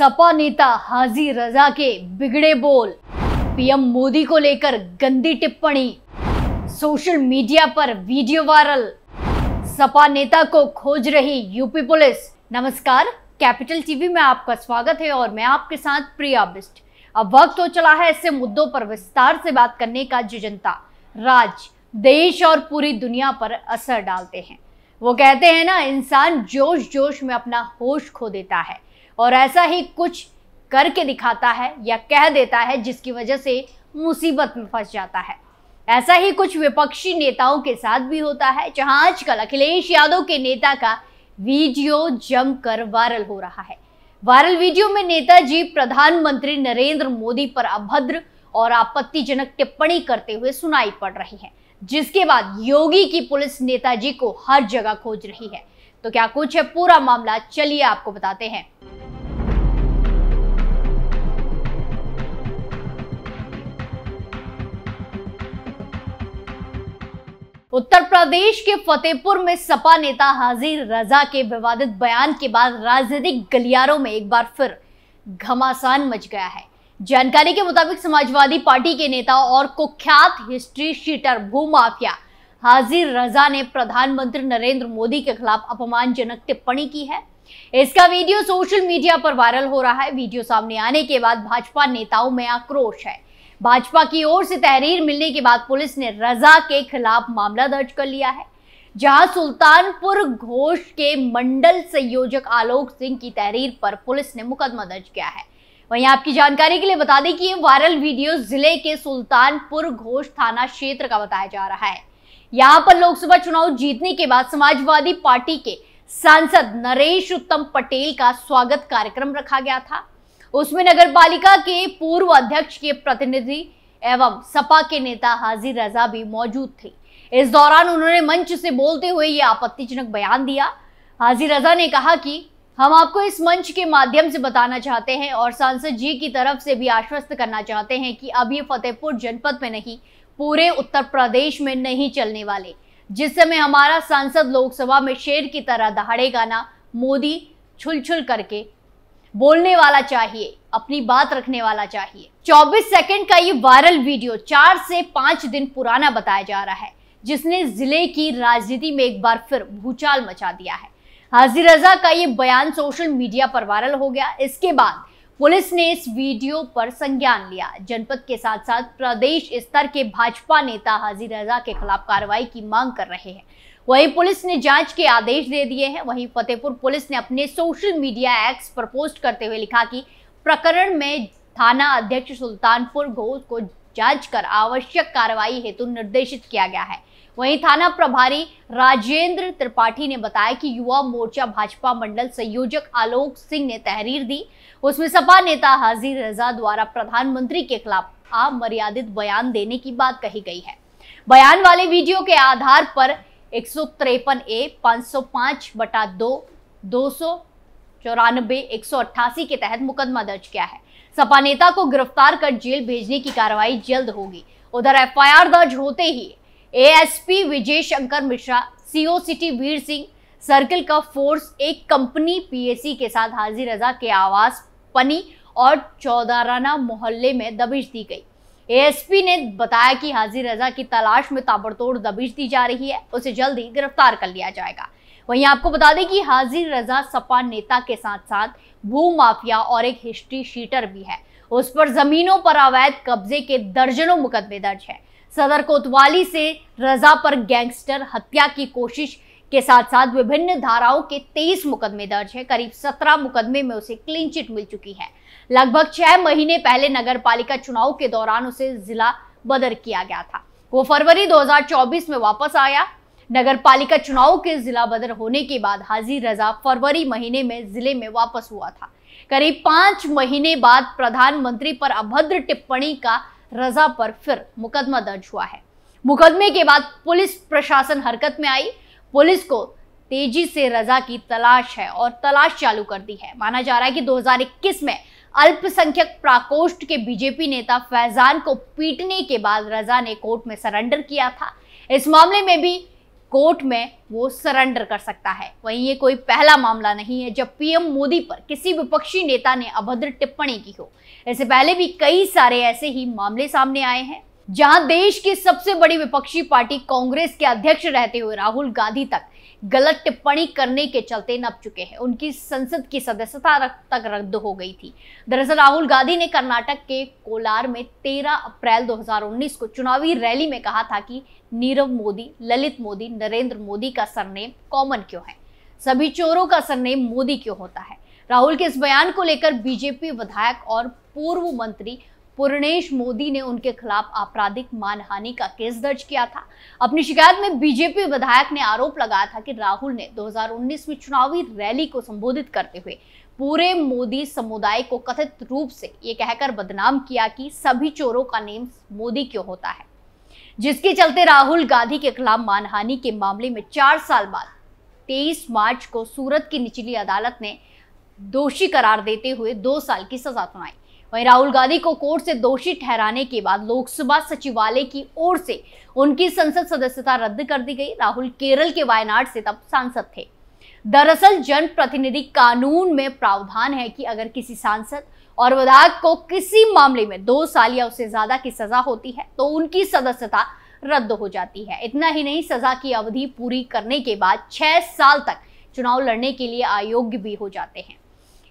सपा नेता हाजी रजा के बिगड़े बोल पीएम मोदी को लेकर गंदी टिप्पणी सोशल मीडिया पर वीडियो वायरल सपा नेता को खोज रही यूपी पुलिस नमस्कार कैपिटल टीवी में आपका स्वागत है और मैं आपके साथ प्रिया बिस्ट अब वक्त हो तो चला है ऐसे मुद्दों पर विस्तार से बात करने का जो जनता राज देश और पूरी दुनिया पर असर डालते हैं वो कहते हैं ना इंसान जोश जोश में अपना होश खो देता है और ऐसा ही कुछ करके दिखाता है या कह देता है जिसकी वजह से मुसीबत में फंस जाता है ऐसा ही कुछ विपक्षी नेताओं के साथ भी होता है जहां आजकल अखिलेश यादव के नेता का वीडियो जमकर वायरल हो रहा है वायरल वीडियो में नेताजी प्रधानमंत्री नरेंद्र मोदी पर अभद्र और आपत्तिजनक टिप्पणी करते हुए सुनाई पड़ रही है जिसके बाद योगी की पुलिस नेताजी को हर जगह खोज रही है तो क्या कुछ है पूरा मामला चलिए आपको बताते हैं उत्तर प्रदेश के फतेहपुर में सपा नेता हाजिर रजा के विवादित बयान के बाद राजनीतिक गलियारों में एक बार फिर घमासान मच गया है जानकारी के मुताबिक समाजवादी पार्टी के नेता और कुख्यात हिस्ट्री शीटर भूमाफिया हाजिर रजा ने प्रधानमंत्री नरेंद्र मोदी के खिलाफ अपमानजनक टिप्पणी की है इसका वीडियो सोशल मीडिया पर वायरल हो रहा है वीडियो सामने आने के बाद भाजपा नेताओं में आक्रोश है भाजपा की ओर से तहरीर मिलने के बाद पुलिस ने रजा के खिलाफ मामला दर्ज कर लिया है जहां सुल्तानपुर घोष के मंडल संयोजक आलोक सिंह की तहरीर पर पुलिस ने मुकदमा दर्ज किया है वहीं आपकी जानकारी के लिए बता दें कि ये वायरल वीडियो जिले के सुल्तानपुर घोष थाना क्षेत्र का बताया जा रहा है यहाँ पर लोकसभा चुनाव जीतने के बाद समाजवादी पार्टी के सांसद नरेश उत्तम पटेल का स्वागत कार्यक्रम रखा गया था उसमें नगर पालिका के पूर्व अध्यक्ष के प्रतिनिधि एवं सपा के नेता हाजिर रजा भी मौजूद थे इस दौरान उन्होंने मंच से बोलते हुए यह आपत्तिजनक बयान दिया हाजी रजा ने कहा कि हम आपको इस मंच के माध्यम से बताना चाहते हैं और सांसद जी की तरफ से भी आश्वस्त करना चाहते हैं कि अब ये फतेहपुर जनपद में नहीं पूरे उत्तर प्रदेश में नहीं चलने वाले जिस समय हमारा सांसद लोकसभा में शेर की तरह दहाड़ेगा ना मोदी छुल छुल करके बोलने वाला चाहिए अपनी बात रखने वाला चाहिए 24 सेकंड का ये वायरल वीडियो चार से पांच दिन पुराना बताया जा रहा है जिसने जिले की राजनीति में एक बार फिर भूचाल मचा दिया है हाजिर रजा का ये बयान सोशल मीडिया पर वायरल हो गया इसके बाद पुलिस ने इस वीडियो पर संज्ञान लिया जनपद के साथ साथ प्रदेश स्तर के भाजपा नेता हाजिर रजा के खिलाफ कार्रवाई की मांग कर रहे हैं वहीं पुलिस ने जांच के आदेश दे दिए हैं वहीं फतेहपुर पुलिस ने अपने सोशल मीडिया एक्स पर पोस्ट करते हुए लिखा कि प्रकरण में थाना अध्यक्ष सुल्तानपुर घोष को जांच कर आवश्यक कार्रवाई हेतु निर्देशित किया गया है वहीं थाना प्रभारी राजेंद्र त्रिपाठी ने बताया कि युवा मोर्चा भाजपा मंडल संयोजक आलोक सिंह ने तहरीर दी उसमें सपा नेता हाजी रजा द्वारा प्रधानमंत्री के खिलाफ अमर्यादित बयान देने की बात कही गई है बयान वाले वीडियो के आधार पर एक सौ तिरपन ए पाँच सौ पाँच बटा दो दो सौ चौरानबे एक सौ अट्ठासी के तहत मुकदमा दर्ज किया है सपा नेता को गिरफ्तार कर जेल भेजने की कार्रवाई जल्द होगी उधर एफआईआर दर्ज होते ही ASP Vijay Shankar Mishra CO city Veer Singh circle का फोर्स एक कंपनी पीएसी के साथ हाजिर रजा के आवास पनी और चौदाराना मोहल्ले में दबिश दी गई एएसपी ने बताया कि हाजिर रजा की तलाश में ताबड़तोड़ दबिश दी जा रही है उसे जल्द ही गिरफ्तार कर लिया जाएगा वहीं आपको बता दें कि हाजिर रजा सपा नेता के साथ साथ भू माफिया और एक हिस्ट्री शीटर भी है उस पर जमीनों पर अवैध कब्जे के दर्जनों मुकदमे दर्ज है सदर कोतवाली से रजा पर गैंगस्टर हत्या की कोशिश के साथ साथ विभिन्न धाराओं के तेईस मुकदमे दर्ज है करीब सत्रह मुकदमे में उसे क्लीन चिट मिल चुकी है लगभग छह महीने पहले नगर पालिका चुनाव के दौरान उसे जिला बदर किया गया था वो फरवरी 2024 में वापस आया नगर पालिका चुनाव के जिला बदर होने के बाद हाजी रजा फरवरी महीने में जिले में वापस हुआ था करीब पांच महीने बाद प्रधानमंत्री पर अभद्र टिप्पणी का रजा पर फिर मुकदमा दर्ज हुआ है मुकदमे के बाद पुलिस प्रशासन हरकत में आई पुलिस को तेजी से रजा की तलाश है और तलाश चालू कर दी है माना जा रहा है कि 2021 में अल्पसंख्यक प्राकोष्ठ के बीजेपी नेता फैजान को पीटने के बाद रजा ने कोर्ट में सरेंडर किया था इस मामले में भी कोर्ट में वो सरेंडर कर सकता है वहीं ये कोई पहला मामला नहीं है जब पीएम मोदी पर किसी विपक्षी नेता ने अभद्र टिप्पणी की हो इससे पहले भी कई सारे ऐसे ही मामले सामने आए हैं जहां देश की सबसे बड़ी विपक्षी पार्टी कांग्रेस के अध्यक्ष रहते हुए राहुल गांधी तक गलत टिप्पणी करने के चलते नप चुके हैं उनकी संसद की सदस्यता तक रद्द हो गई थी दरअसल राहुल गांधी ने कर्नाटक के कोलार में 13 अप्रैल 2019 को चुनावी रैली में कहा था कि नीरव मोदी ललित मोदी नरेंद्र मोदी का सरनेम कॉमन क्यों है सभी चोरों का सरनेम मोदी क्यों होता है राहुल के इस बयान को लेकर बीजेपी विधायक और पूर्व मंत्री पूर्णेश मोदी ने उनके खिलाफ आपराधिक मानहानि का केस दर्ज किया था अपनी शिकायत में बीजेपी विधायक ने आरोप लगाया था कि राहुल ने 2019 में चुनावी रैली को संबोधित करते हुए पूरे मोदी समुदाय को कथित रूप से ये कहकर बदनाम किया कि सभी चोरों का नेम मोदी क्यों होता है जिसके चलते राहुल गांधी के खिलाफ मानहानि के मामले में चार साल बाद तेईस मार्च को सूरत की निचली अदालत ने दोषी करार देते हुए दो साल की सजा सुनाई वहीं राहुल गांधी को कोर्ट से दोषी ठहराने के बाद लोकसभा सचिवालय की ओर से उनकी संसद सदस्यता रद्द कर दी गई राहुल केरल के वायनाड से तब सांसद थे दरअसल जनप्रतिनिधि कानून में प्रावधान है कि अगर किसी सांसद और विधायक को किसी मामले में दो साल या उससे ज्यादा की सजा होती है तो उनकी सदस्यता रद्द हो जाती है इतना ही नहीं सजा की अवधि पूरी करने के बाद छह साल तक चुनाव लड़ने के लिए अयोग्य भी हो जाते हैं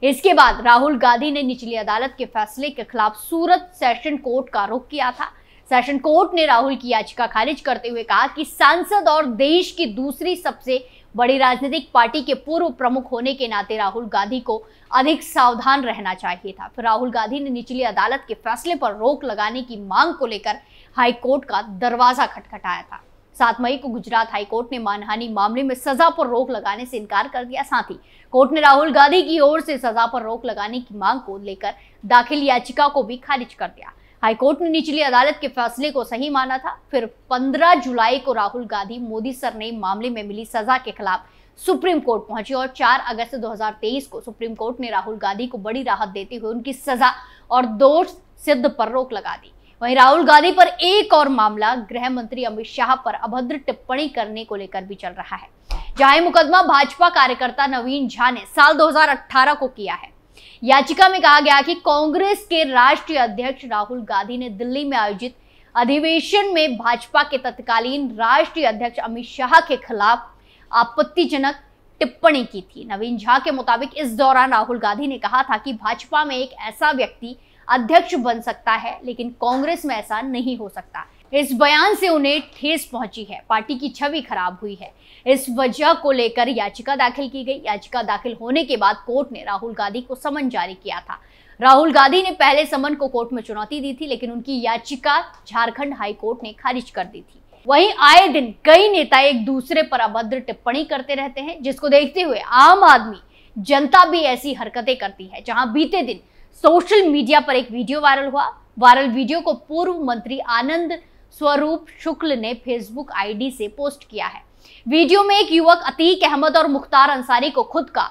इसके बाद राहुल गांधी ने निचली अदालत के फैसले के खिलाफ सूरत सेशन कोर्ट का रुख किया था सेशन कोर्ट ने राहुल की याचिका खारिज करते हुए कहा कि सांसद और देश की दूसरी सबसे बड़ी राजनीतिक पार्टी के पूर्व प्रमुख होने के नाते राहुल गांधी को अधिक सावधान रहना चाहिए था फिर राहुल गांधी ने निचली अदालत के फैसले पर रोक लगाने की मांग को लेकर हाईकोर्ट का दरवाजा खटखटाया था सात मई को गुजरात हाईकोर्ट ने मानहानि मामले में सजा पर रोक लगाने से इनकार कर दिया साथ ही कोर्ट ने राहुल गांधी की ओर से सजा पर रोक लगाने की मांग को लेकर दाखिल याचिका को भी खारिज कर दिया हाईकोर्ट ने निचली अदालत के फैसले को सही माना था फिर 15 जुलाई को राहुल गांधी मोदी सर ने मामले में मिली सजा के खिलाफ सुप्रीम कोर्ट पहुंचे और 4 अगस्त 2023 को सुप्रीम कोर्ट ने राहुल गांधी को बड़ी राहत देते हुए उनकी सजा और दोष सिद्ध पर रोक लगा दी वहीं राहुल गांधी पर एक और मामला गृह मंत्री अमित शाह पर अभद्र टिप्पणी करने को लेकर भी चल रहा है जहां मुकदमा भाजपा कार्यकर्ता नवीन झा ने साल 2018 को किया है याचिका में कहा गया कि कांग्रेस के राष्ट्रीय अध्यक्ष राहुल गांधी ने दिल्ली में आयोजित अधिवेशन में भाजपा के तत्कालीन राष्ट्रीय अध्यक्ष अमित शाह के खिलाफ आपत्तिजनक टिप्पणी की थी नवीन झा के मुताबिक इस दौरान राहुल गांधी ने कहा था कि भाजपा में एक ऐसा व्यक्ति अध्यक्ष बन सकता है लेकिन कांग्रेस में ऐसा नहीं हो सकता इस बयान से उन्हें ठेस पहुंची है पार्टी की छवि खराब हुई है इस वजह को लेकर याचिका दाखिल की गई याचिका दाखिल होने के बाद कोर्ट ने राहुल गांधी को समन जारी किया था राहुल गांधी ने पहले समन को कोर्ट में चुनौती दी थी लेकिन उनकी याचिका झारखंड हाई कोर्ट ने खारिज कर दी थी वहीं आए दिन कई नेता एक दूसरे पर अभद्र टिप्पणी करते रहते हैं जिसको देखते हुए आम आदमी जनता भी ऐसी हरकतें करती है जहां बीते दिन सोशल मीडिया पर एक वीडियो वायरल हुआ वायरल वीडियो को पूर्व मंत्री आनंद स्वरूप शुक्ल ने फेसबुक आईडी से पोस्ट किया है वीडियो में एक युवक अतीक अहमद और मुख्तार अंसारी को खुद का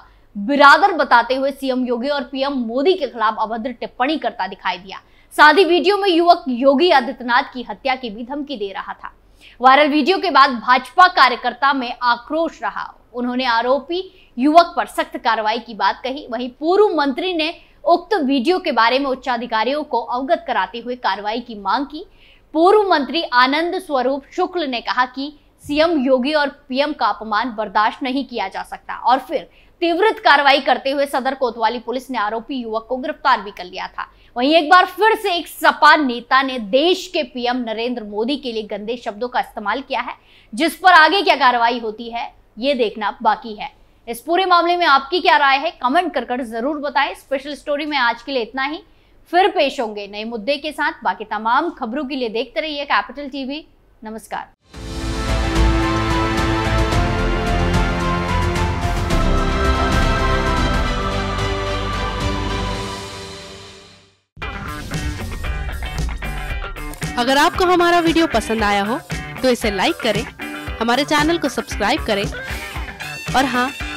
बिरादर बताते हुए सीएम योगी और पीएम मोदी के खिलाफ अभद्र टिप्पणी करता दिखाई दिया साथ ही वीडियो में युवक योगी आदित्यनाथ की हत्या की भी धमकी दे रहा था वायरल वीडियो के बाद भाजपा कार्यकर्ता में आक्रोश रहा उन्होंने आरोपी युवक पर सख्त कार्रवाई की बात कही वहीं पूर्व मंत्री ने उक्त वीडियो के बारे में उच्चाधिकारियों को अवगत कराते हुए कार्रवाई की मांग की पूर्व मंत्री आनंद स्वरूप शुक्ल ने कहा कि सीएम योगी और पीएम का अपमान बर्दाश्त नहीं किया जा सकता और फिर तीव्रत कार्रवाई करते हुए सदर कोतवाली पुलिस ने आरोपी युवक को गिरफ्तार भी कर लिया था वहीं एक बार फिर से एक सपा नेता ने देश के पीएम नरेंद्र मोदी के लिए गंदे शब्दों का इस्तेमाल किया है जिस पर आगे क्या कार्रवाई होती है ये देखना बाकी है इस पूरे मामले में आपकी क्या राय है कमेंट कर कर जरूर बताएं स्पेशल स्टोरी में आज के लिए इतना ही फिर पेश होंगे नए मुद्दे के साथ बाकी तमाम खबरों के लिए देखते रहिए कैपिटल टीवी नमस्कार अगर आपको हमारा वीडियो पसंद आया हो तो इसे लाइक करें हमारे चैनल को सब्सक्राइब करें और हाँ